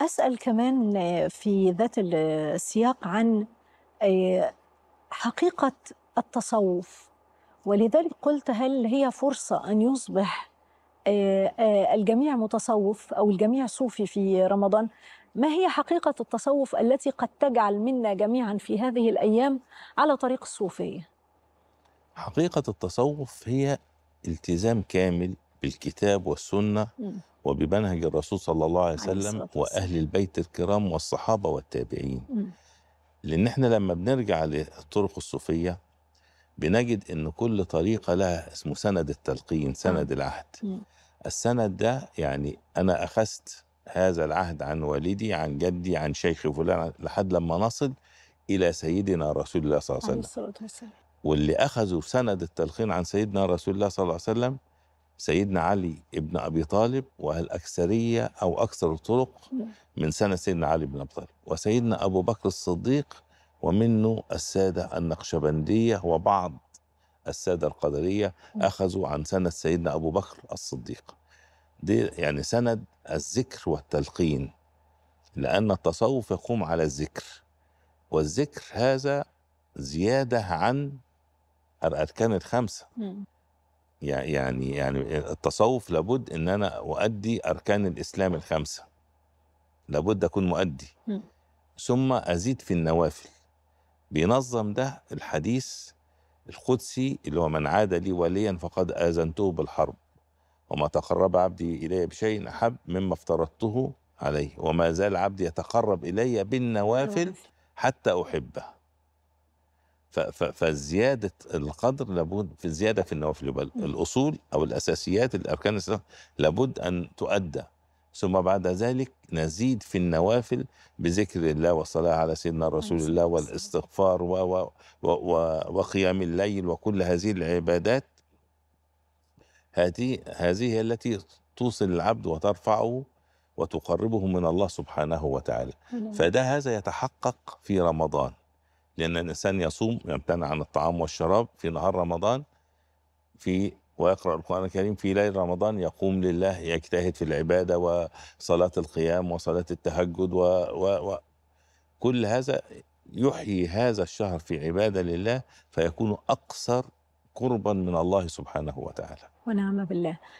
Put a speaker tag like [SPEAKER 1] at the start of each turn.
[SPEAKER 1] أسأل كمان في ذات السياق عن آه، حقيقة التصوف ولذلك قلت هل هي فرصة أن يصبح آه، آه، الجميع متصوف أو الجميع صوفي في رمضان ما هي حقيقة التصوف التي قد تجعل منا جميعا في هذه الأيام على طريق الصوفية؟
[SPEAKER 2] حقيقة التصوف هي التزام كامل بالكتاب والسنة وبمنهج الرسول صلى الله عليه وسلم وأهل البيت الكرام والصحابة والتابعين لأن احنا لما بنرجع للطرق الصوفية بنجد ان كل طريقه لها اسمه سند التلقين آه. سند العهد السند ده يعني انا اخذت هذا العهد عن والدي عن جدي عن شيخ فلان لحد لما نصل الى سيدنا رسول الله صلى الله عليه وسلم واللي اخذوا سند التلقين عن سيدنا رسول الله صلى الله عليه وسلم سيدنا علي ابن أبي طالب والأكثرية أو أكثر الطرق نعم. من سنة سيدنا علي بن أبي طالب وسيدنا أبو بكر الصديق ومنه السادة النقشبندية وبعض السادة القدرية نعم. أخذوا عن سنة سيدنا أبو بكر الصديق دي يعني سند الذكر والتلقين لأن التصوف يقوم على الذكر والذكر هذا زيادة عن الأركان الخمسة نعم. يعني يعني التصوف لابد ان انا اؤدي اركان الاسلام الخمسه لابد اكون مؤدي م. ثم ازيد في النوافل بينظم ده الحديث القدسي اللي هو من عاد لي وليا فقد اذنته بالحرب وما تقرب عبدي الي بشيء احب مما افترضته عليه وما زال عبدي يتقرب الي بالنوافل حتى احبه فزياده القدر لابد في زياده في النوافل يبقى الاصول او الاساسيات الاركان لابد ان تؤدى ثم بعد ذلك نزيد في النوافل بذكر الله والصلاة على سيدنا رسول الله والاستغفار و و و و وقيام الليل وكل هذه العبادات هذه هذه هي التي توصل العبد وترفعه وتقربه من الله سبحانه وتعالى نعم. فده هذا يتحقق في رمضان لأن الإنسان يصوم ويمتنع عن الطعام والشراب في نهار رمضان في ويقرأ القرآن الكريم في ليل رمضان يقوم لله يجتهد في العبادة وصلاة القيام وصلاة التهجد و, و, و كل هذا يحيي هذا الشهر في عبادة لله فيكون أقصر قربا من الله سبحانه وتعالى
[SPEAKER 1] ونعم بالله